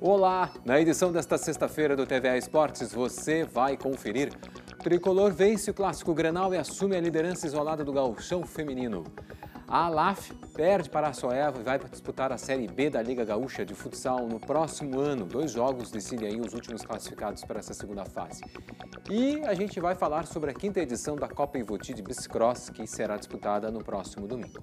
Olá! Na edição desta sexta-feira do TVA Esportes, você vai conferir. Tricolor vence o Clássico granal e assume a liderança isolada do gauchão feminino. A Alaf perde para a Soeva e vai disputar a Série B da Liga Gaúcha de Futsal no próximo ano. Dois jogos decidem aí os últimos classificados para essa segunda fase. E a gente vai falar sobre a quinta edição da Copa Invoti de Biscross, que será disputada no próximo domingo.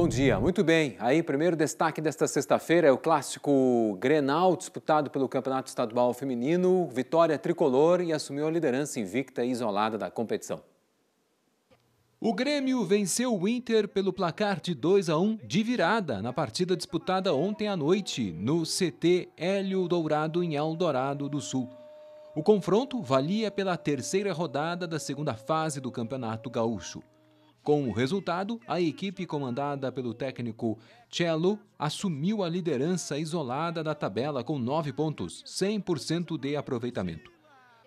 Bom dia, muito bem. Aí, primeiro destaque desta sexta-feira é o clássico Grenal, disputado pelo Campeonato Estadual Feminino. Vitória tricolor e assumiu a liderança invicta e isolada da competição. O Grêmio venceu o Inter pelo placar de 2 a 1 de virada na partida disputada ontem à noite no CT Hélio Dourado em Eldorado do Sul. O confronto valia pela terceira rodada da segunda fase do Campeonato Gaúcho. Com o resultado, a equipe comandada pelo técnico Cello assumiu a liderança isolada da tabela com 9 pontos, 100% de aproveitamento.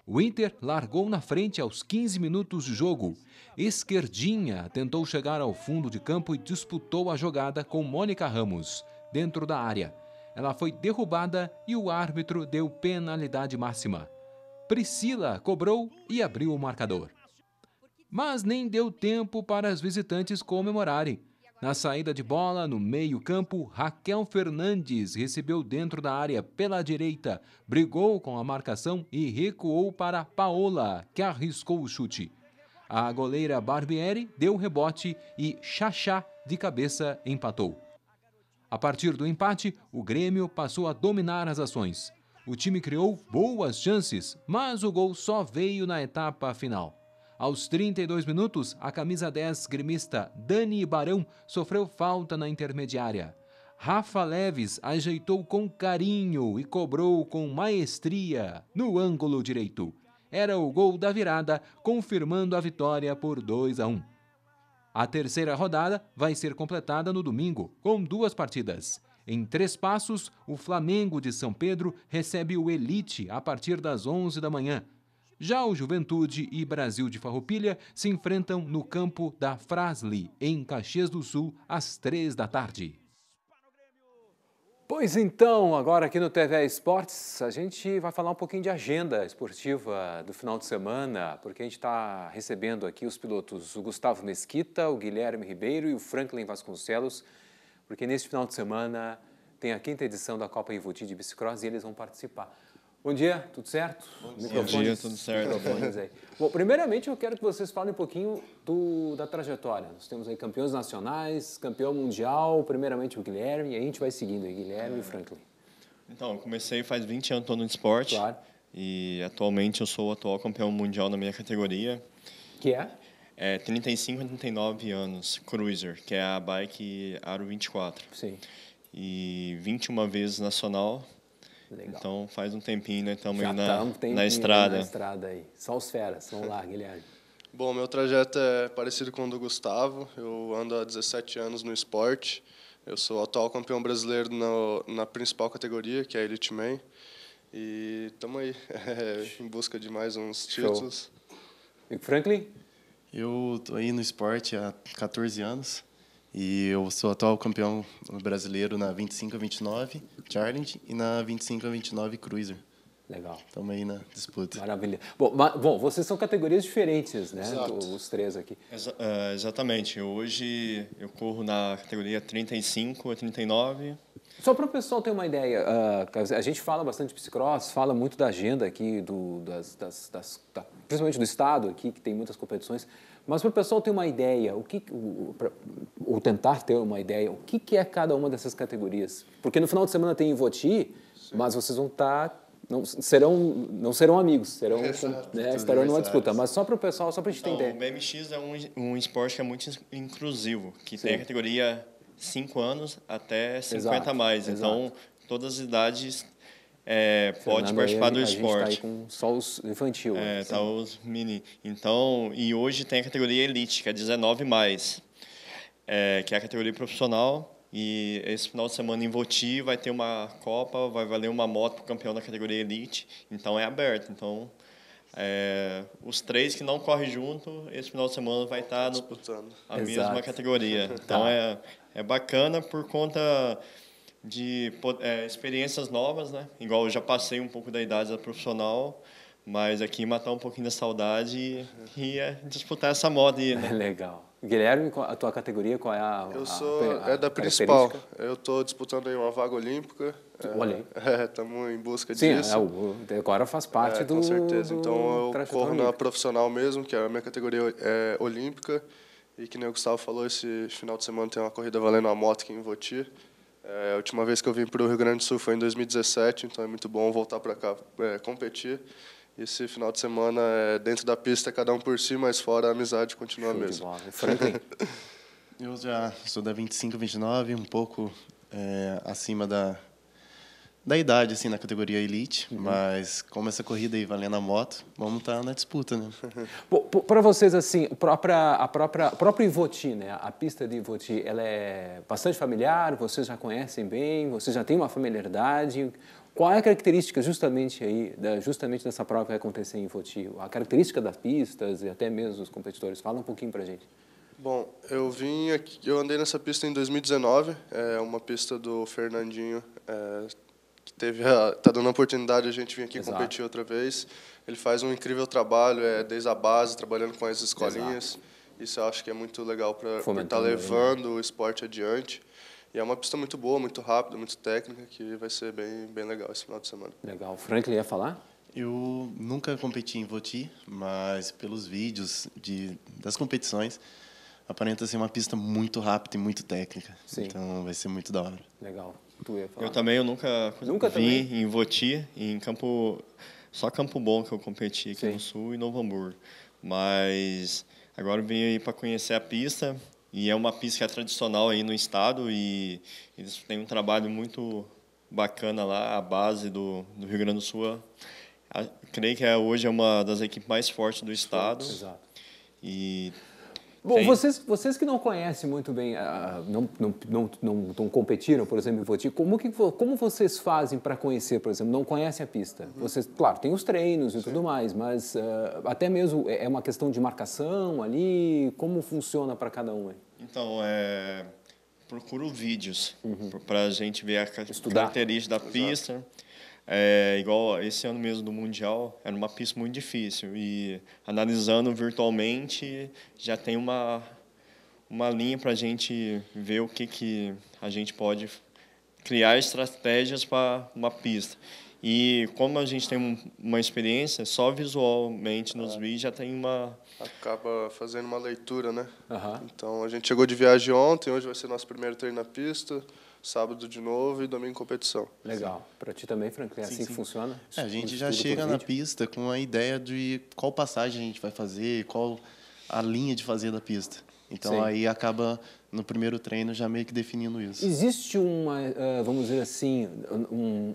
O Inter largou na frente aos 15 minutos de jogo. Esquerdinha tentou chegar ao fundo de campo e disputou a jogada com Mônica Ramos, dentro da área. Ela foi derrubada e o árbitro deu penalidade máxima. Priscila cobrou e abriu o marcador mas nem deu tempo para as visitantes comemorarem. Na saída de bola, no meio-campo, Raquel Fernandes recebeu dentro da área pela direita, brigou com a marcação e recuou para Paola, que arriscou o chute. A goleira Barbieri deu rebote e Xaxá, de cabeça, empatou. A partir do empate, o Grêmio passou a dominar as ações. O time criou boas chances, mas o gol só veio na etapa final. Aos 32 minutos, a camisa 10 gremista Dani Barão sofreu falta na intermediária. Rafa Leves ajeitou com carinho e cobrou com maestria no ângulo direito. Era o gol da virada, confirmando a vitória por 2 a 1. A terceira rodada vai ser completada no domingo, com duas partidas. Em três passos, o Flamengo de São Pedro recebe o Elite a partir das 11 da manhã. Já o Juventude e Brasil de Farroupilha se enfrentam no campo da Frasli, em Caxias do Sul, às três da tarde. Pois então, agora aqui no TV Esportes, a gente vai falar um pouquinho de agenda esportiva do final de semana, porque a gente está recebendo aqui os pilotos o Gustavo Mesquita, o Guilherme Ribeiro e o Franklin Vasconcelos, porque neste final de semana tem a quinta edição da Copa Ivoti de Bicicross e eles vão participar. Bom dia, tudo certo? Bom bom dia, tudo certo. Bom, primeiramente eu quero que vocês falem um pouquinho do, da trajetória. Nós temos aí campeões nacionais, campeão mundial, primeiramente o Guilherme, e a gente vai seguindo aí, Guilherme é. e Franklin. Então, eu comecei faz 20 anos no esporte. Claro. E atualmente eu sou o atual campeão mundial na minha categoria. Que é? É 35 a 39 anos, Cruiser, que é a bike Aro 24. Sim. E 21 vezes nacional, Legal. Então faz um tempinho, né? Estamos aí na, um na estrada. Na estrada aí. Só os feras. Vamos lá, Guilherme. Bom, meu trajeto é parecido com o do Gustavo. Eu ando há 17 anos no esporte. Eu sou o atual campeão brasileiro no, na principal categoria, que é a Elite Man. E estamos aí, é, em busca de mais uns títulos. Show. E Franklin? Eu tô aí no esporte há 14 anos. E eu sou atual campeão brasileiro na 25 a 29 Challenge e na 25 a 29 Cruiser. Legal. Estamos aí na disputa. Maravilha. Bom, mas, bom, vocês são categorias diferentes, né? Exato. Os três aqui. Exa uh, exatamente. Hoje eu corro na categoria 35 a 39. Só para o pessoal ter uma ideia, ah, a gente fala bastante de psicross, fala muito da agenda aqui, do, das, das, das da principalmente do Estado aqui, que tem muitas competições, mas para o pessoal ter uma ideia, o que, ou tentar ter uma ideia, o que, é cada uma dessas categorias? Porque no final de semana tem em Voti, mas vocês vão estar... Tá, não serão, não serão amigos, serão, né, estarão numa disputa. Mas só para o pessoal, só para a gente não, ter ideia. O BMX é um, um esporte que é muito inclusivo, que Sim. tem a categoria 5 anos até 50 Exato, mais. Então, exato. todas as idades é, pode participar do esporte. A gente tá aí com só os infantil. É, né? tá os mini. Então, e hoje tem a categoria elite, que é 19 mais, é, que é a categoria profissional. E esse final de semana em Voti vai ter uma Copa, vai valer uma moto para o campeão da categoria elite. Então é aberto. Então é, os três que não correm junto, esse final de semana vai estar tá disputando a Exato. mesma categoria. Então tá. é, é bacana por conta de é, experiências novas, né? Igual eu já passei um pouco da idade da profissional, mas aqui matar um pouquinho da saudade e, e é, disputar essa moda aí, né? É legal. Guilherme, a tua categoria qual é a? Eu sou a, a é da principal. Eu estou disputando aí uma vaga olímpica. Olhei. Estamos é, é em busca Sim, disso. Sim, é, agora faz parte é, do. Com certeza. Então eu corro na profissional mesmo, que é a minha categoria é olímpica. E que nem o Gustavo falou, esse final de semana tem uma corrida valendo a moto aqui em Voti. É, a última vez que eu vim para o Rio Grande do Sul foi em 2017, então é muito bom voltar para cá é, competir. Esse final de semana, é, dentro da pista, cada um por si, mas fora a amizade continua a mesma. eu já sou da 25, 29, um pouco é, acima da, da idade, assim, na categoria elite, uhum. mas como essa corrida aí valendo a moto, vamos estar tá na disputa, né? Para vocês, assim, a própria, a própria, a própria Ivoti, né? A pista de Ivoti, ela é bastante familiar, vocês já conhecem bem, vocês já têm uma familiaridade. Qual é a característica justamente aí, justamente dessa prova que vai acontecer em Ivoti? A característica das pistas e até mesmo os competidores? Fala um pouquinho pra gente. Bom, eu vim aqui, eu andei nessa pista em 2019, é uma pista do Fernandinho, é, que teve a, tá dando a oportunidade a gente vir aqui Exato. competir outra vez. Ele faz um incrível trabalho, é desde a base, trabalhando com as escolinhas. Exato. Isso eu acho que é muito legal para estar tá né? levando o esporte adiante. E é uma pista muito boa, muito rápida, muito técnica, que vai ser bem, bem legal esse final de semana. Legal. O Franklin ia falar? Eu nunca competi em Voti, mas pelos vídeos de, das competições, aparenta ser uma pista muito rápida e muito técnica. Sim. Então vai ser muito da hora. Legal tu ia falar. Eu também, eu nunca, nunca vim também? em Voti, em Campo... Só Campo Bom que eu competi aqui Sim. no Sul e Novo Hamburgo. Mas agora eu vim aí para conhecer a pista e é uma pista que é tradicional aí no estado e eles têm um trabalho muito bacana lá, a base do, do Rio Grande do Sul. A, creio que é, hoje é uma das equipes mais fortes do estado. Exato. E Bom, vocês, vocês que não conhecem muito bem, uh, não, não, não, não, não competiram, por exemplo, em Voti, como, que, como vocês fazem para conhecer, por exemplo, não conhecem a pista? Uhum. Vocês, claro, tem os treinos e Sim. tudo mais, mas uh, até mesmo é, é uma questão de marcação ali, como funciona para cada um? Hein? Então, é, procuro vídeos uhum. para a gente ver a Estudar. característica da Exato. pista é, igual esse ano mesmo do Mundial, era uma pista muito difícil. E analisando virtualmente, já tem uma, uma linha para a gente ver o que, que a gente pode criar estratégias para uma pista. E como a gente tem uma experiência, só visualmente nos é. vídeos já tem uma. Acaba fazendo uma leitura, né? Então a gente chegou de viagem ontem, hoje vai ser nosso primeiro treino na pista sábado de novo e domingo competição. Legal. Para ti também, Franklin, é assim sim. que funciona? É, a gente já chega na pista com a ideia de qual passagem a gente vai fazer, qual a linha de fazer da pista. Então Sim. aí acaba no primeiro treino já meio que definindo isso. Existe uma, eh, vamos dizer assim, um,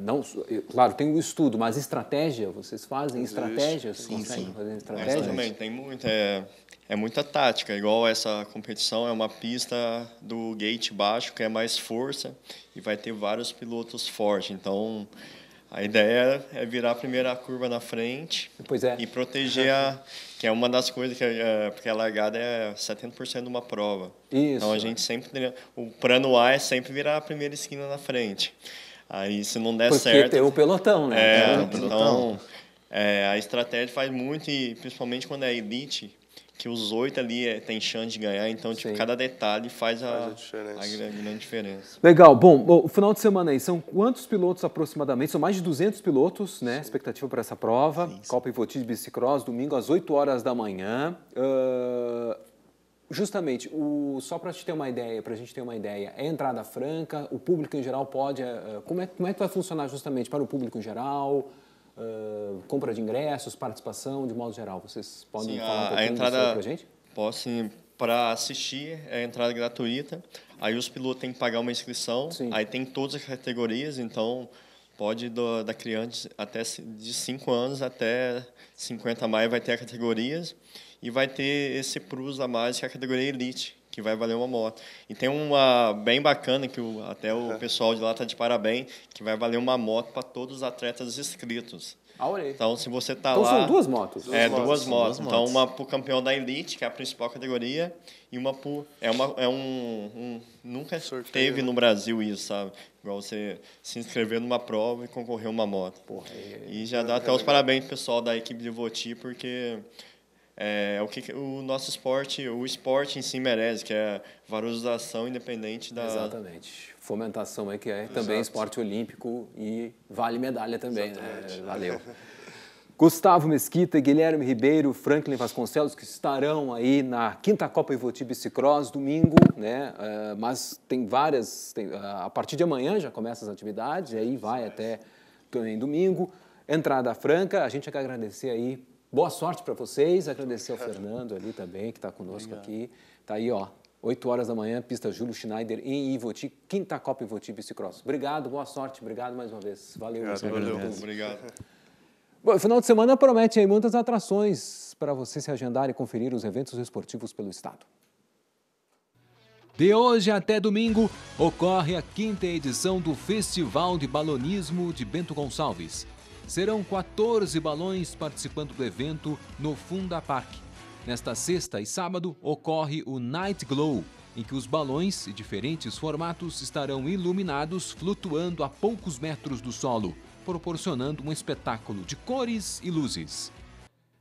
não, claro, tem o um estudo, mas estratégia, vocês fazem Existe. estratégias? Sim, sim. fazer é estratégia? Mas também, tem muito, é, é muita tática, igual essa competição é uma pista do gate baixo, que é mais força, e vai ter vários pilotos fortes, então... A ideia é virar a primeira curva na frente é. e proteger a, que é uma das coisas que eh, a largada é 70% de uma prova. Isso. Então a gente sempre. O plano A é sempre virar a primeira esquina na frente. Aí se não der Porque certo. Porque tem o pelotão, né? É, é o pelotão. Então, é, a estratégia faz muito, e principalmente quando é elite, que os oito ali é, tem chance de ganhar, então tipo, cada detalhe faz a, faz a, diferença. a grande, grande, diferença. Legal. Bom, bom, o final de semana aí, são quantos pilotos aproximadamente? São mais de 200 pilotos, né? Sim. Expectativa para essa prova. Sim, Copa Ivoti de Bicicross, domingo às 8 horas da manhã. Uh, justamente, o, só para te ter uma ideia, para a gente ter uma ideia, é entrada franca, o público em geral pode... Uh, como, é, como é que vai funcionar justamente para o público em geral? uh, compra de ingressos, participação, de modo geral? Vocês podem sim, falar um pouquinho a entrada, disso para gente? Posso, sim. Para assistir, é entrada gratuita. Aí os pilotos têm que pagar uma inscrição. Sim. Aí tem todas as categorias, então pode do, da criança até de 5 anos até 50 a mais vai ter categorias e vai ter esse plus a mais que é a categoria elite que vai valer uma moto. E tem uma bem bacana que o, até o pessoal de lá tá de parabéns, que vai valer uma moto para todos os atletas inscritos. Aurei. Então, se você está então, lá. são duas motos. É, duas, duas motos. Duas então, uma pro campeão da Elite, que é a principal categoria, e uma pro. É, uma, é um, um Nunca Sorteio, teve né? no Brasil isso, sabe? Igual você se inscrever numa prova e concorrer uma moto. Porra, é e já dá é, até os é parabéns pessoal da equipe de Voti, porque é, o que o nosso esporte, o esporte em si merece, que é a valorização independente da... Exatamente. Fomentação é que é também esporte olímpico e vale medalha também, né? Valeu. Gustavo Mesquita, Guilherme Ribeiro, Franklin Vasconcelos, que estarão aí na quinta Copa Ivoti Bicicross, domingo, né? Uh, mas tem várias, tem, uh, a partir de amanhã já começam as atividades, e aí vai até também domingo. Entrada franca, a gente quer agradecer aí Boa sorte para vocês. Agradecer ao Fernando ali também, que está conosco Obrigado. aqui. Tá aí, ó. 8 horas da manhã, pista Júlio Schneider em Ivoti, quinta Copa Ivoti Bicicross. Obrigado, boa sorte, obrigado mais uma vez. Valeu. Obrigado, valeu. Obrigado. obrigado. Bom, final de semana promete aí muitas atrações para você se agendar e conferir os eventos esportivos pelo estado. De hoje até domingo, ocorre a quinta edição do Festival de Balonismo de Bento Gonçalves. Serão 14 balões participando do evento no Funda Park. Nesta sexta e sábado ocorre o Night Glow, em que os balões e diferentes formatos estarão iluminados flutuando a poucos metros do solo, proporcionando um espetáculo de cores e luzes.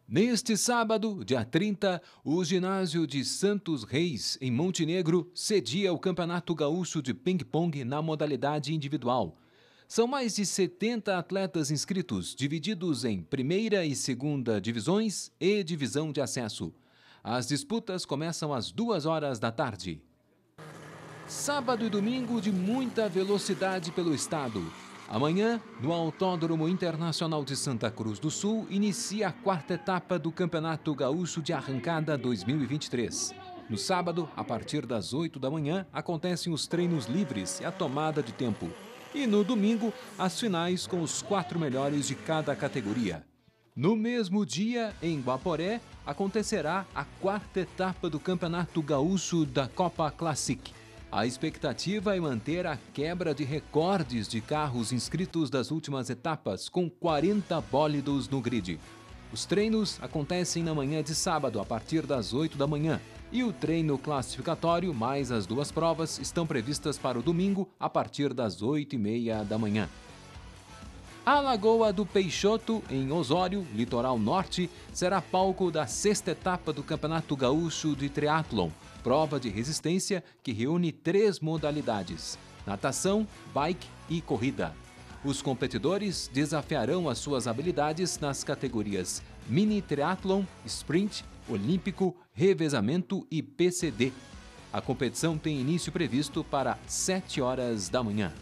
Neste sábado, dia 30, o ginásio de Santos Reis, em Montenegro, cedia o Campeonato Gaúcho de Ping-Pong na modalidade individual. São mais de 70 atletas inscritos, divididos em primeira e segunda divisões e divisão de acesso. As disputas começam às duas horas da tarde. Sábado e domingo de muita velocidade pelo estado. Amanhã, no Autódromo Internacional de Santa Cruz do Sul, inicia a quarta etapa do Campeonato Gaúcho de Arrancada 2023. No sábado, a partir das 8 da manhã, acontecem os treinos livres e a tomada de tempo. E no domingo, as finais com os quatro melhores de cada categoria. No mesmo dia, em Guaporé, acontecerá a quarta etapa do Campeonato Gaúcho da Copa Classic. A expectativa é manter a quebra de recordes de carros inscritos das últimas etapas, com 40 bólidos no grid. Os treinos acontecem na manhã de sábado, a partir das 8 da manhã, e o treino classificatório, mais as duas provas, estão previstas para o domingo a partir das 8h30 da manhã. A Lagoa do Peixoto, em Osório, litoral norte, será palco da sexta etapa do Campeonato Gaúcho de Triathlon, prova de resistência que reúne três modalidades: natação, bike e corrida. Os competidores desafiarão as suas habilidades nas categorias mini triathlon, sprint Olímpico, Revezamento e PCD. A competição tem início previsto para 7 horas da manhã.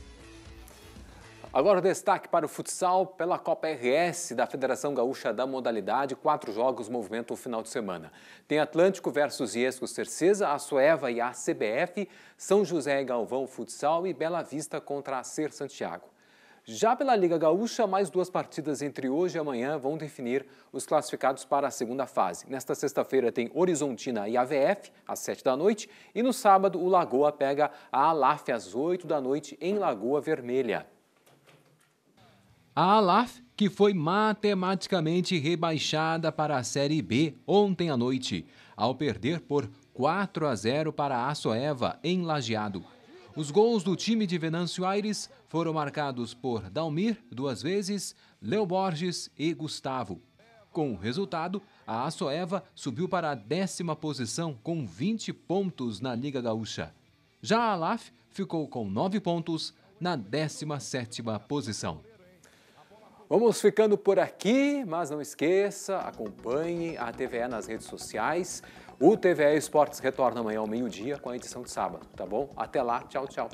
Agora destaque para o futsal pela Copa RS da Federação Gaúcha da modalidade, quatro jogos movimentam o final de semana. Tem Atlântico versus Iescos Cercesa, a Sueva e a CBF, São José e Galvão Futsal e Bela Vista contra a Ser Santiago. Já pela Liga Gaúcha, mais duas partidas entre hoje e amanhã vão definir os classificados para a segunda fase. Nesta sexta-feira tem Horizontina e AVF, às 7 da noite, e no sábado o Lagoa pega a Alaf às 8 da noite em Lagoa Vermelha. A Alaf, que foi matematicamente rebaixada para a Série B ontem à noite, ao perder por 4 a 0 para a Soeva em Lajeado. Os gols do time de Venâncio Aires foram marcados por Dalmir duas vezes, Leo Borges e Gustavo. Com o resultado, a Assoeva subiu para a décima posição com 20 pontos na Liga Gaúcha. Já a Alaf ficou com 9 pontos na 17ª posição. Vamos ficando por aqui, mas não esqueça, acompanhe a TVE nas redes sociais. O TVE Esportes retorna amanhã ao meio-dia com a edição de sábado, tá bom? Até lá, tchau, tchau.